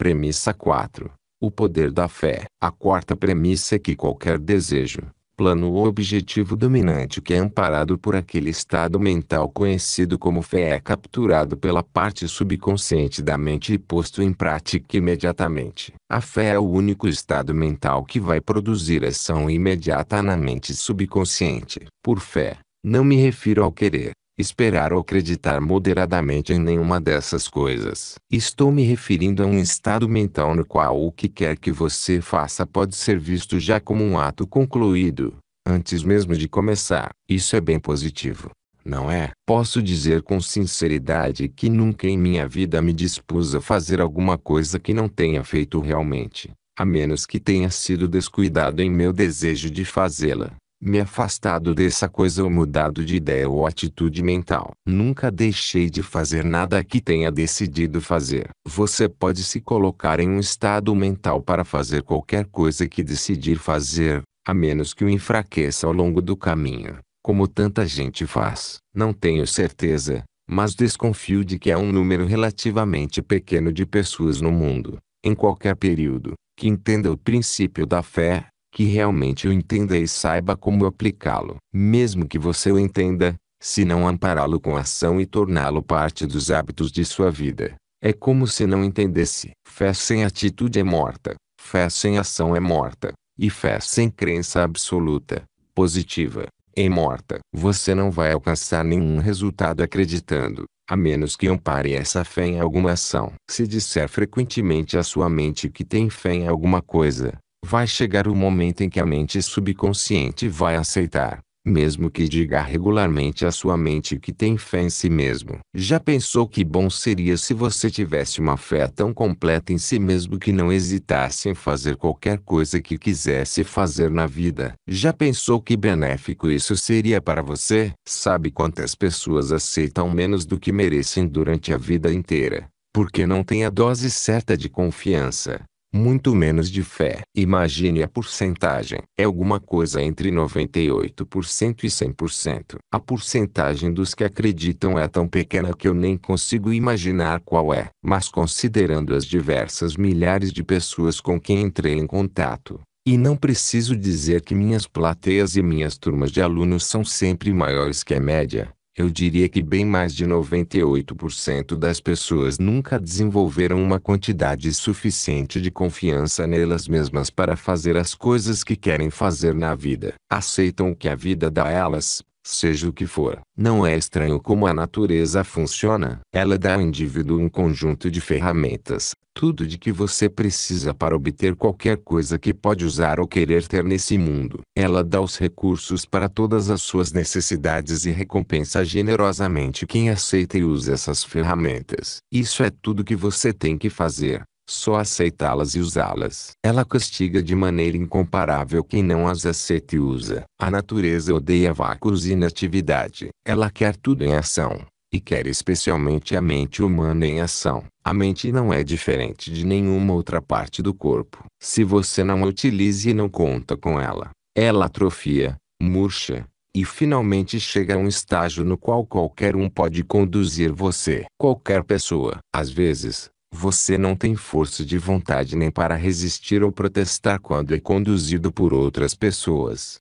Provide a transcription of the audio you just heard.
Premissa 4. O poder da fé. A quarta premissa é que qualquer desejo, plano ou objetivo dominante que é amparado por aquele estado mental conhecido como fé é capturado pela parte subconsciente da mente e posto em prática imediatamente. A fé é o único estado mental que vai produzir ação imediata na mente subconsciente. Por fé, não me refiro ao querer, esperar ou acreditar moderadamente em nenhuma dessas coisas. Estou me referindo a um estado mental no qual o que quer que você faça pode ser visto já como um ato concluído, antes mesmo de começar. Isso é bem positivo. Não é? Posso dizer com sinceridade que nunca em minha vida me dispus a fazer alguma coisa que não tenha feito realmente, a menos que tenha sido descuidado em meu desejo de fazê-la me afastado dessa coisa ou mudado de ideia ou atitude mental. Nunca deixei de fazer nada que tenha decidido fazer. Você pode se colocar em um estado mental para fazer qualquer coisa que decidir fazer, a menos que o enfraqueça ao longo do caminho, como tanta gente faz. Não tenho certeza, mas desconfio de que há um número relativamente pequeno de pessoas no mundo, em qualquer período, que entenda o princípio da fé que realmente o entenda e saiba como aplicá-lo. Mesmo que você o entenda, se não ampará-lo com ação e torná-lo parte dos hábitos de sua vida, é como se não entendesse. Fé sem atitude é morta, fé sem ação é morta, e fé sem crença absoluta, positiva, é morta. Você não vai alcançar nenhum resultado acreditando, a menos que ampare essa fé em alguma ação. Se disser frequentemente à sua mente que tem fé em alguma coisa, vai chegar o momento em que a mente subconsciente vai aceitar, mesmo que diga regularmente à sua mente que tem fé em si mesmo. Já pensou que bom seria se você tivesse uma fé tão completa em si mesmo que não hesitasse em fazer qualquer coisa que quisesse fazer na vida? Já pensou que benéfico isso seria para você? Sabe quantas pessoas aceitam menos do que merecem durante a vida inteira? Porque não têm a dose certa de confiança muito menos de fé. Imagine a porcentagem. É alguma coisa entre 98% e 100%. A porcentagem dos que acreditam é tão pequena que eu nem consigo imaginar qual é. Mas considerando as diversas milhares de pessoas com quem entrei em contato, e não preciso dizer que minhas plateias e minhas turmas de alunos são sempre maiores que a média. Eu diria que bem mais de 98% das pessoas nunca desenvolveram uma quantidade suficiente de confiança nelas mesmas para fazer as coisas que querem fazer na vida. Aceitam o que a vida dá a elas, seja o que for. Não é estranho como a natureza funciona. Ela dá ao indivíduo um conjunto de ferramentas, tudo de que você precisa para obter qualquer coisa que pode usar ou querer ter nesse mundo. Ela dá os recursos para todas as suas necessidades e recompensa generosamente quem aceita e usa essas ferramentas. Isso é tudo que você tem que fazer só aceitá-las e usá-las. Ela castiga de maneira incomparável quem não as aceita e usa. A natureza odeia vácuos e inatividade. Ela quer tudo em ação, e quer especialmente a mente humana em ação. A mente não é diferente de nenhuma outra parte do corpo. Se você não a utilize e não conta com ela, ela atrofia, murcha, e finalmente chega a um estágio no qual qualquer um pode conduzir você. Qualquer pessoa. Às vezes, você não tem força de vontade nem para resistir ou protestar quando é conduzido por outras pessoas.